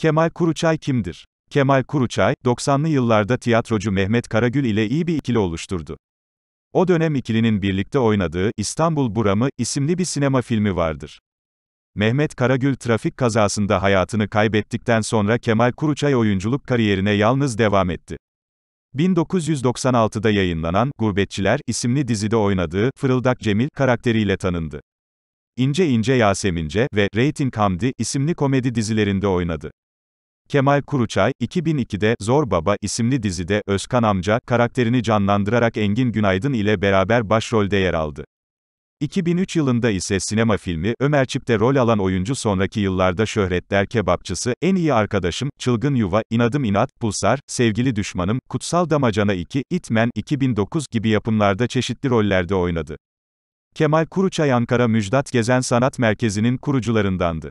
Kemal Kuruçay kimdir? Kemal Kuruçay, 90'lı yıllarda tiyatrocu Mehmet Karagül ile iyi bir ikili oluşturdu. O dönem ikilinin birlikte oynadığı İstanbul Buramı isimli bir sinema filmi vardır. Mehmet Karagül trafik kazasında hayatını kaybettikten sonra Kemal Kuruçay oyunculuk kariyerine yalnız devam etti. 1996'da yayınlanan Gurbetçiler isimli dizide oynadığı Fırıldak Cemil karakteriyle tanındı. İnce İnce Yasemince ve Rating Hamdi isimli komedi dizilerinde oynadı. Kemal Kuruçay, 2002'de Zor Baba isimli dizide Özkan amca karakterini canlandırarak Engin Günaydın ile beraber başrolde yer aldı. 2003 yılında ise sinema filmi Ömer Çip'te rol alan oyuncu sonraki yıllarda şöhretler kebapçısı, en İyi arkadaşım, çılgın yuva, İnadım inat, pulsar, sevgili düşmanım, kutsal damacana 2, itmen 2009 gibi yapımlarda çeşitli rollerde oynadı. Kemal Kuruçay Ankara Müjdat Gezen Sanat Merkezi'nin kurucularındandı.